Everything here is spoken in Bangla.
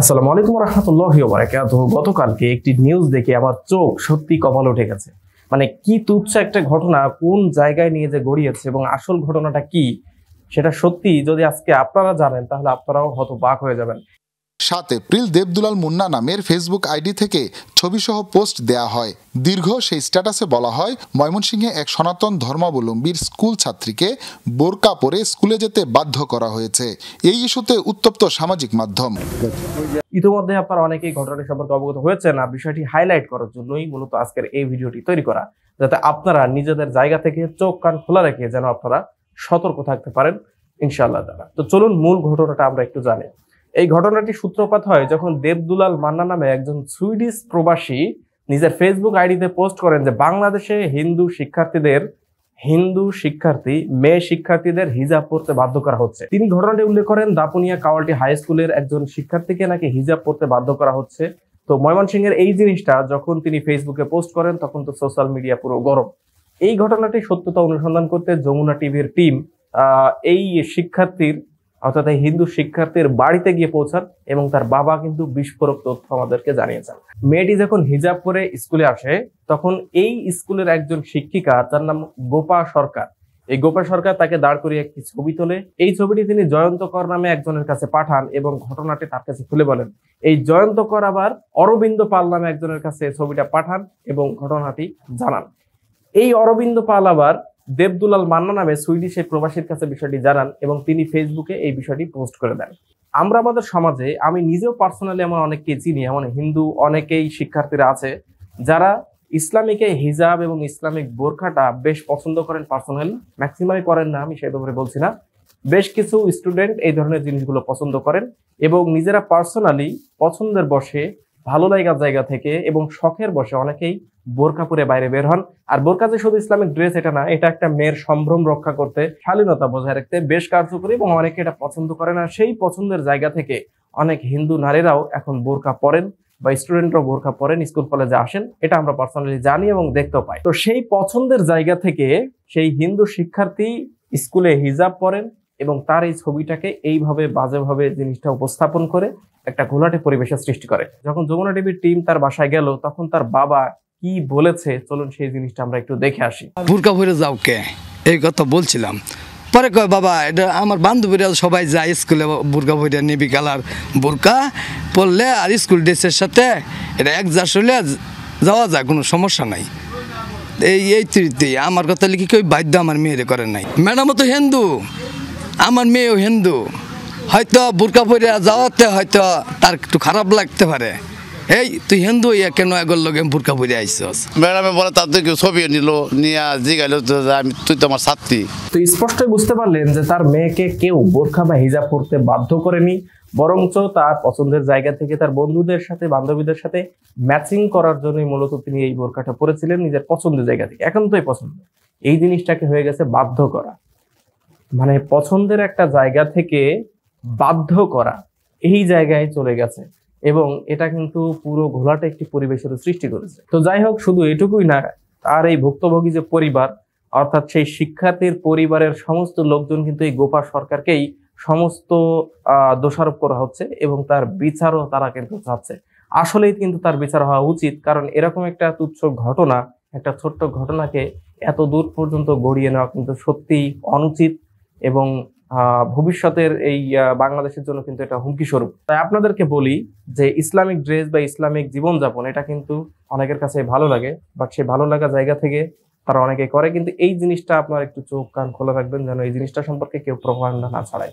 আসসালামু আলাইকুম রহমতুল্লাহ বারাকাত গতকালকে একটি নিউজ দেখে আমার চোখ সত্যি কপাল উঠে গেছে মানে কি তুচ্ছ একটা ঘটনা কোন জায়গায় নিয়ে যে গড়িয়েছে এবং আসল ঘটনাটা কি সেটা সত্যি যদি আজকে আপনারা জানেন তাহলে আপনারাও হতবাক হয়ে যাবেন সাত এপ্রিল দেবদুলাল মুন্না নামের ফেসবুক আইডি থেকে ছবিসহ পোস্ট দেয়া হয় দীর্ঘ সেই স্ট্যাটাসে বলা হয় ময়মনসিংহে এক সনাতন ধর্মাবলম্বীর স্কুল ছাত্রীকে বোরকা পরে স্কুলে যেতে বাধ্য করা হয়েছে এই ইস্যুতে উত্তপ্ত সামাজিক মাধ্যম ইতিমধ্যে আপনারা অনেকেই ঘটনাটি সম্পর্কে অবগত হয়েছেন আর বিষয়টি হাইলাইট করার জন্যই মূলত আজকের এই ভিডিওটি তৈরি করা যাতে আপনারা নিজেদের জায়গা থেকে চোখ কান খোলা রেখে যেন আপনারা সতর্ক থাকতে পারেন ইনশাআল্লাহ দ্বারা তো চলুন মূল ঘটনাটা আমরা একটু জানি এই ঘটনাটি সূত্রপাত হয় যখন দেবদুলাল মান্না নামে একজন সুইডিশ প্রবাসী নিজের ফেসবুক আইডিতে পোস্ট করেন যে বাংলাদেশে হিন্দু শিক্ষার্থীদের হিন্দু শিক্ষার্থী মেয়ে শিক্ষার্থীদের হিজাব পড়তে বাধ্য করা হচ্ছে তিনি ঘটনাটি উল্লেখ করেন দাপুনিয়া কাওয়ালটি হাই স্কুলের একজন শিক্ষার্থীকে নাকি হিজাব পড়তে বাধ্য করা হচ্ছে তো ময়মনসিংহের এই জিনিসটা যখন তিনি ফেসবুকে পোস্ট করেন তখন তো সোশ্যাল মিডিয়া পুরো গরম এই ঘটনাটি সত্যতা অনুসন্ধান করতে যমুনা টিভির টিম এই শিক্ষার্থীর অর্থাৎ এই হিন্দু শিক্ষার্থীর বাড়িতে গিয়ে পৌঁছান এবং তার বাবা কিন্তু বিস্ফোরক তথ্য আমাদেরকে জানিয়েছেন মেয়েটি যখন হিজাব করে স্কুলে আসে তখন এই স্কুলের একজন শিক্ষিকা তার নাম গোপা সরকার এই গোপা সরকার তাকে দাঁড় করিয়ে একটি ছবি তোলে এই ছবিটি তিনি জয়ন্ত কর নামে একজনের কাছে পাঠান এবং ঘটনাটি তার কাছে খুলে বলেন এই জয়ন্ত কর আবার অরবিন্দ পাল নামে একজনের কাছে ছবিটা পাঠান এবং ঘটনাটি জানান এই অরবিন্দ পাল আবার দেবদুলাল মান্না নামে সুইডিশ এই প্রবাসীর কাছে বিষয়টি জানান এবং তিনি ফেসবুকে এই বিষয়টি পোস্ট করে দেন আমরা আমাদের সমাজে আমি নিজেও পার্সোনালি এমন অনেককে চিনি এমন হিন্দু অনেকেই শিক্ষার্থীরা আছে যারা ইসলামিকে হিজাব এবং ইসলামিক বোরখাটা বেশ পছন্দ করেন পার্সোনালি ম্যাক্সিমামই করেন না আমি সেই ব্যাপারে বলছি না বেশ কিছু স্টুডেন্ট এই ধরনের জিনিসগুলো পছন্দ করেন এবং নিজেরা পার্সোনালি পছন্দের বসে ভালো লাগার জায়গা থেকে এবং শখের বসে অনেকেই বোরকা পরে বাইরে বের হন আর বোরকা যে শুধু ইসলামিক ড্রেস এটা না এটা একটা মেয়ের সম্ভ্রম রক্ষা করতে শালীনতা বজায় রাখতে বেশ কার্যকরী এবং অনেকে এটা পছন্দ করে না সেই পছন্দের জায়গা থেকে অনেক হিন্দু নারীরাও এখন বোরকা পরেন বা স্টুডেন্টরাও বোরখা পরেন স্কুল কলেজে আসেন এটা আমরা পার্সোনালি জানি এবং দেখতেও পাই তো সেই পছন্দের জায়গা থেকে সেই হিন্দু শিক্ষার্থী স্কুলে হিজাব পরেন এবং তার এই ছবিটাকে এইভাবে বাজেভাবে জিনিসটা উপস্থাপন করে একটা ঘোলাটে পরিবেশের সৃষ্টি করে যখন যমুনা টিভির টিম তার বাসায় গেল তখন তার বাবা কি বলেছে চলুন সেই জিনিসটা আমরা একটু দেখে আসি ভুরকা ভরে যাও কে এই কথা বলছিলাম পরে কয় বাবা এটা আমার বান্ধবীরা সবাই যায় স্কুলে বুরকা ভরে নেবি কালার বুরকা পড়লে আর স্কুল ড্রেসের সাথে এটা এক হলে যাওয়া যায় কোনো সমস্যা নাই এই এই তৃতীয় আমার কথা লিখি কেউ বাধ্য আমার মেয়েরে করে নাই ম্যাডামও তো হিন্দু আমার মেয়েও হিন্দু হয়তো বোরকা পরিয়া যাওয়াতে হয়তো তার একটু খারাপ লাগতে পারে এই তুই হিন্দু ইয়া কেন এগোর লোকে বোরকা পরিয়া আইসিস ম্যাডামে বলে তার তুই ছবি নিল নিয়ে জিগাইল আমি তুই তো আমার ছাত্রী তো স্পষ্টই বুঝতে পারলেন যে তার মেয়েকে কেউ বোরখা বা হিজাব পড়তে বাধ্য করেনি বরঞ্চ তার পছন্দের জায়গা থেকে তার বন্ধুদের সাথে বান্ধবীদের সাথে ম্যাচিং করার জন্য মূলত তিনি এই বোরখাটা পরেছিলেন নিজের পছন্দের জায়গা থেকে এখন তো পছন্দ এই জিনিসটাকে হয়ে গেছে বাধ্য করা মানে পছন্দের একটা জায়গা থেকে বাধ্য করা এই জায়গায় চলে গেছে এবং এটা কিন্তু পুরো ঘোলাটা একটি পরিবেশের সৃষ্টি করেছে তো যাই হোক শুধু এটুকুই না আর এই ভুক্তভোগী যে পরিবার অর্থাৎ সেই শিক্ষার্থীর পরিবারের সমস্ত লোকজন কিন্তু এই গোপা সরকারকেই সমস্ত দোষারোপ করা হচ্ছে এবং তার বিচারও তারা কিন্তু চাচ্ছে আসলেই কিন্তু তার বিচার হওয়া উচিত কারণ এরকম একটা তুচ্ছ ঘটনা একটা ছোট্ট ঘটনাকে এত দূর পর্যন্ত গড়িয়ে নেওয়া কিন্তু সত্যিই অনুচিত এবং ভবিষ্যতের এই বাংলাদেশের জন্য কিন্তু এটা হুমকি স্বরূপ তাই আপনাদেরকে বলি যে ইসলামিক ড্রেস বা ইসলামিক জীবনযাপন এটা কিন্তু অনেকের কাছে ভালো লাগে বাট সে ভালো লাগা জায়গা থেকে তারা অনেকে করে কিন্তু এই জিনিসটা আপনার একটু চোখ কান খোলা রাখবেন যেন এই জিনিসটা সম্পর্কে কেউ প্রভাব না ছাড়ায়